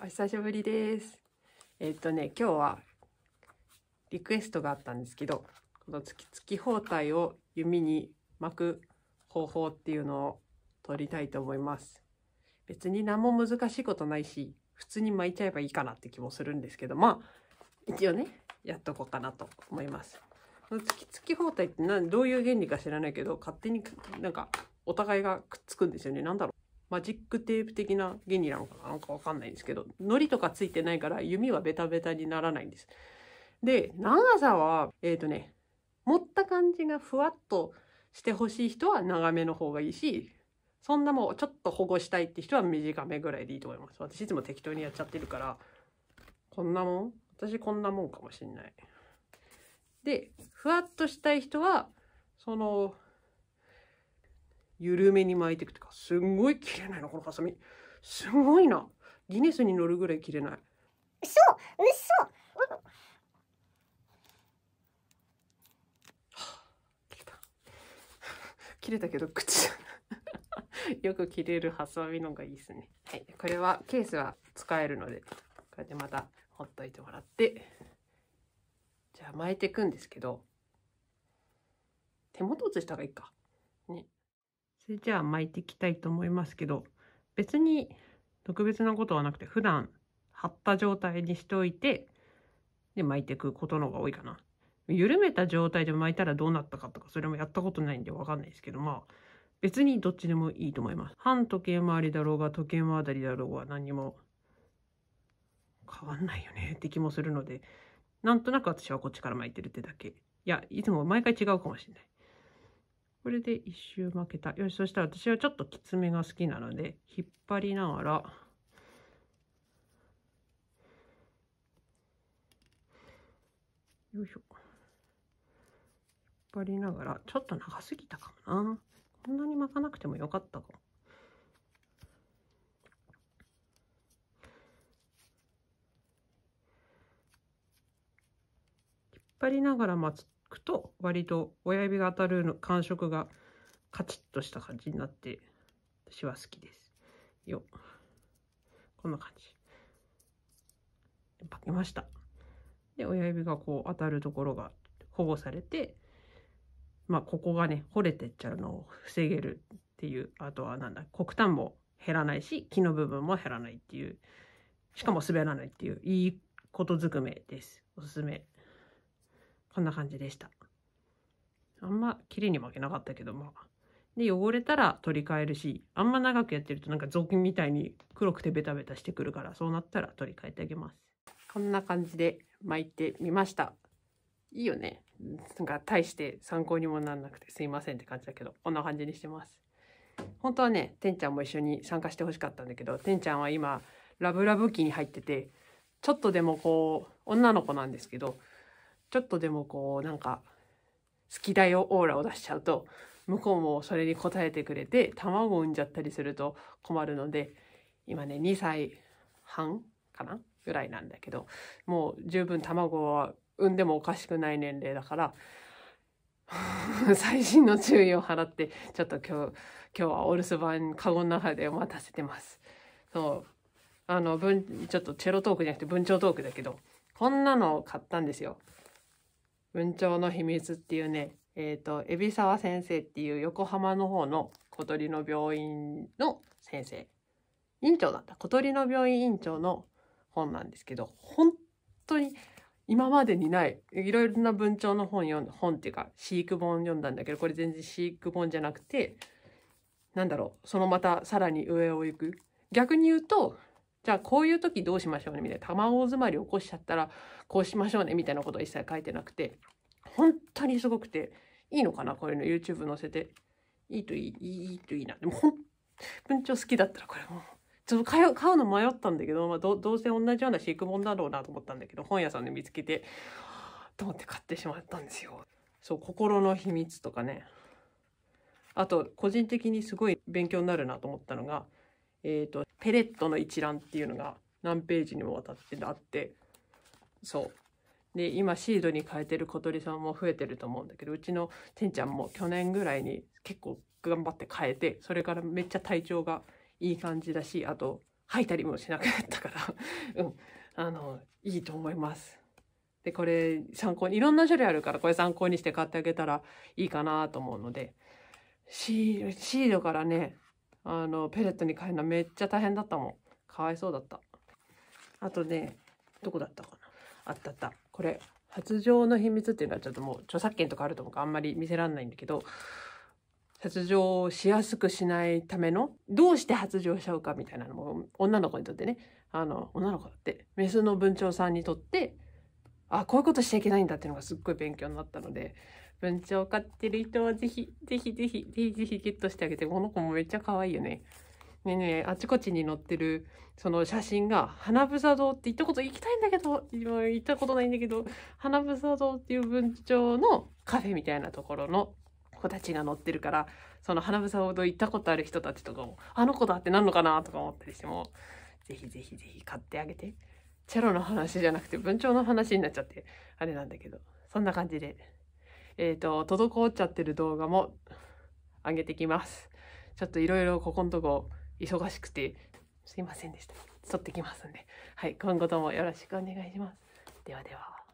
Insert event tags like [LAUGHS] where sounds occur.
お久しぶりです。えっとね、今日はリクエストがあったんですけど、この月々包帯を弓に巻く方法っていうのを撮りたいと思います。別に何も難しいことないし、普通に巻いちゃえばいいかなって気もするんですけど、まあ、一応ね、やっとこうかなと思います。この月々包帯ってどういう原理か知らないけど、勝手になんかお互いがくっつくんですよね。なんだろう。マジックテープ的な原理なのかなんかわかんないんですけど、糊とかついてないから弓はベタベタにならないんです。で、長さは、えっ、ー、とね、持った感じがふわっとしてほしい人は長めの方がいいし、そんなもうちょっと保護したいって人は短めぐらいでいいと思います。私いつも適当にやっちゃってるから、こんなもん私こんなもんかもしんない。で、ふわっとしたい人は、その、緩めに巻いていくとか、すんごい切れないの、このハサミ。すごいな。ギネスに乗るぐらい切れない。嘘嘘切れた切れたけど口よく切れるハサミのがいいですね。はい、これはケースは使えるので、こうやってまたほっといてもらって、じゃあ巻いていくんですけど、手元写した方がいいか。ね。それじゃあ巻いていきたいと思いますけど別に特別なことはなくて普段貼った状態にしておいてで巻いていくことの方が多いかな緩めた状態で巻いたらどうなったかとかそれもやったことないんで分かんないですけどまあ別にどっちでもいいと思います反時計回りだろうが時計回りだろうが何も変わんないよねって気もするのでなんとなく私はこっちから巻いてるってだけいやいつも毎回違うかもしれないこれで一周巻けた。よし、そしたら私はちょっときつめが好きなので、引っ張りながら、よいしょ。引っ張りながら、ちょっと長すぎたかもな。こんなに巻かなくてもよかったかも。引っ張りながら待つくと割と親指が当たるの感触がカチッとした感じになって私は好きですよこんな感じましたで親指がこう当たるところが保護されてまあここがね掘れてっちゃうのを防げるっていうあとはなんだ黒炭も減らないし木の部分も減らないっていうしかも滑らないっていういいことずくめですおすすめ。こんな感じでした。あんま綺麗に巻けなかったけど、も。で、汚れたら取り替えるし、あんま長くやってるとなんか雑巾みたいに黒くてベタベタしてくるから、そうなったら取り替えてあげます。こんな感じで巻いてみました。いいよね。なんか大して参考にもなんなくてすいませんって感じだけど、こんな感じにしてます。本当はね、てんちゃんも一緒に参加してほしかったんだけど、てんちゃんは今、ラブラブ期に入ってて、ちょっとでもこう、女の子なんですけど、ちょっとでもこうなんか好きだよオーラを出しちゃうと向こうもそれに応えてくれて卵を産んじゃったりすると困るので今ね2歳半かなぐらいなんだけどもう十分卵は産んでもおかしくない年齢だから最新の注意を払ってちょっと今日今日はお留守番カゴの中で待たせてます。そうあの文ちょっとチェロトークじゃなくて文鳥トークだけどこんなの買ったんですよ。文鳥の秘密っていうね、えっ、ー、と、海老沢先生っていう横浜の方の小鳥の病院の先生、院長だった、小鳥の病院院長の本なんですけど、本当に今までにない、いろいろな文鳥の本読んだ、本っていうか、飼育本読んだんだけど、これ全然飼育本じゃなくて、なんだろう、そのまたさらに上を行く。逆に言うと、じゃあこういう時どうしましょうねみたいな卵詰まり起こしちゃったらこうしましょうねみたいなことを一切書いてなくて本当にすごくていいのかなこういうの YouTube 載せていいといいいいといいなでも文鳥好きだったらこれもちょっと買う買うの迷ったんだけど、まあど、どうせ同じような飼育本だろうなと思ったんだけど本屋さんで見つけてと思って買ってしまったんですよ。そう心の秘密とかねあと個人的にすごい勉強になるなと思ったのがえー、と、ペレットの一覧っていうのが何ページにもわたってあって、そう。で、今シードに変えてる小鳥さんも増えてると思うんだけど、うちのてんちゃんも去年ぐらいに結構頑張って変えて、それからめっちゃ体調がいい感じだし、あと、吐いたりもしなくなったから [LAUGHS] うん、あの、いいと思います。で、これ参考に、いろんな種類あるから、これ参考にして買ってあげたらいいかなと思うので、シードからね、あのペレットに変えるのめっちゃ大変だったもんかわいそうだったあとねどこだったかなあったあったこれ発情の秘密っていうのはちょっともう著作権とかあると思うからあんまり見せらんないんだけど発情しやすくしないためのどうして発情しちゃうかみたいなのも女の子にとってねあの女の子だってメスの文鳥さんにとってあこういうことしちゃいけないんだっていうのがすっごい勉強になったので文鳥飼ってる人はぜひ、ぜひぜひ、ぜひぜひゲットしてあげて、この子もめっちゃ可愛いよね。ねねあちこちに載ってる、その写真が、花房堂って行ったこと行きたいんだけど、今行ったことないんだけど、花房堂っていう文鳥のカフェみたいなところの子たちが載ってるから、その花房堂行ったことある人たちとかも、あの子だってなんのかなとか思ったりしても、ぜひぜひぜひ買ってあげて。チェロの話じゃなくて文鳥の話になっちゃって、あれなんだけど、そんな感じで。えっ、ー、と、滞っちゃってる動画も上げてきます。ちょっといろいろここのとこ忙しくて、すいませんでした。撮ってきますんで。はい、今後ともよろしくお願いします。ではでは。